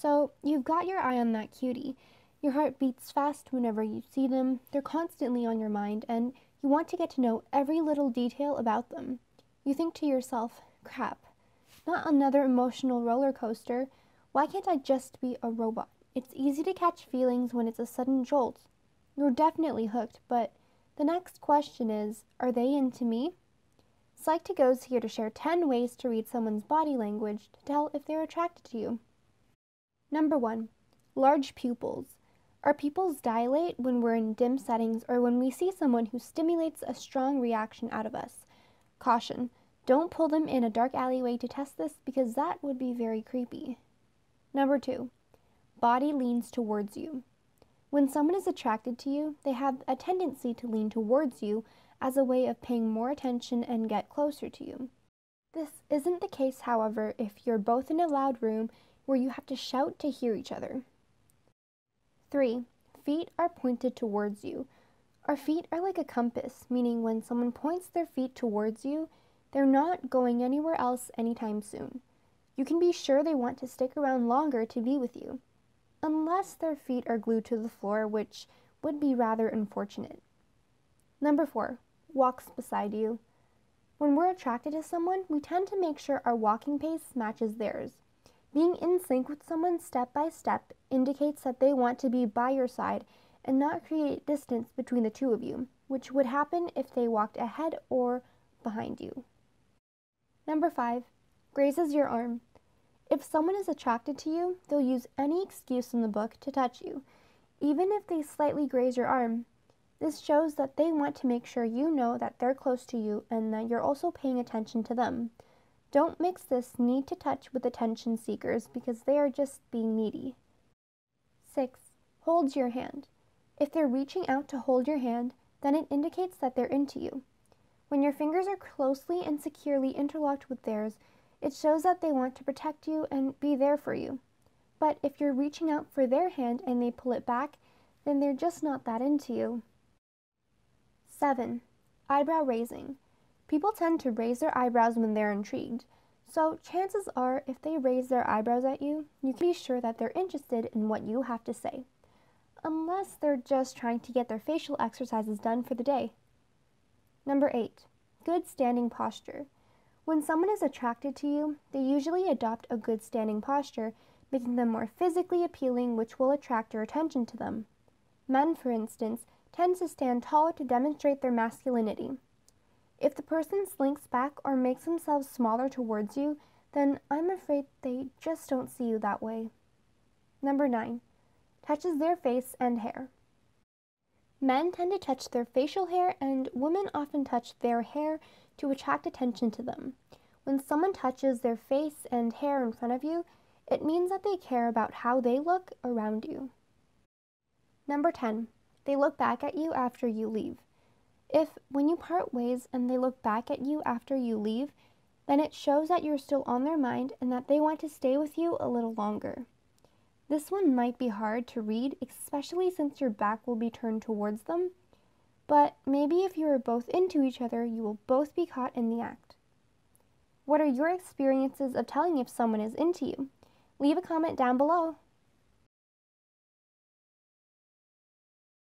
So you've got your eye on that cutie. Your heart beats fast whenever you see them, they're constantly on your mind, and you want to get to know every little detail about them. You think to yourself, crap, not another emotional roller coaster. Why can't I just be a robot? It's easy to catch feelings when it's a sudden jolt. You're definitely hooked, but the next question is are they into me? psych 2 is here to share 10 ways to read someone's body language to tell if they're attracted to you. Number one, large pupils. Our pupils dilate when we're in dim settings or when we see someone who stimulates a strong reaction out of us. Caution, don't pull them in a dark alleyway to test this because that would be very creepy. Number two, body leans towards you. When someone is attracted to you, they have a tendency to lean towards you as a way of paying more attention and get closer to you. This isn't the case, however, if you're both in a loud room where you have to shout to hear each other. 3. Feet are pointed towards you. Our feet are like a compass, meaning when someone points their feet towards you, they're not going anywhere else anytime soon. You can be sure they want to stick around longer to be with you, unless their feet are glued to the floor, which would be rather unfortunate. Number four, walks beside you. When we're attracted to someone, we tend to make sure our walking pace matches theirs. Being in sync with someone step by step indicates that they want to be by your side and not create distance between the two of you, which would happen if they walked ahead or behind you. Number five, grazes your arm. If someone is attracted to you, they'll use any excuse in the book to touch you, even if they slightly graze your arm. This shows that they want to make sure you know that they're close to you and that you're also paying attention to them. Don't mix this need to touch with attention seekers because they are just being needy. 6. Hold your hand. If they're reaching out to hold your hand, then it indicates that they're into you. When your fingers are closely and securely interlocked with theirs, it shows that they want to protect you and be there for you. But if you're reaching out for their hand and they pull it back, then they're just not that into you. 7. Eyebrow raising. People tend to raise their eyebrows when they're intrigued, so chances are if they raise their eyebrows at you, you can be sure that they're interested in what you have to say. Unless they're just trying to get their facial exercises done for the day. Number 8. Good standing posture. When someone is attracted to you, they usually adopt a good standing posture, making them more physically appealing, which will attract your attention to them. Men, for instance, tend to stand taller to demonstrate their masculinity. If the person slinks back or makes themselves smaller towards you, then I'm afraid they just don't see you that way. Number 9. Touches their face and hair. Men tend to touch their facial hair, and women often touch their hair to attract attention to them. When someone touches their face and hair in front of you, it means that they care about how they look around you. Number 10. They look back at you after you leave. If, when you part ways and they look back at you after you leave, then it shows that you're still on their mind and that they want to stay with you a little longer. This one might be hard to read, especially since your back will be turned towards them, but maybe if you are both into each other, you will both be caught in the act. What are your experiences of telling if someone is into you? Leave a comment down below.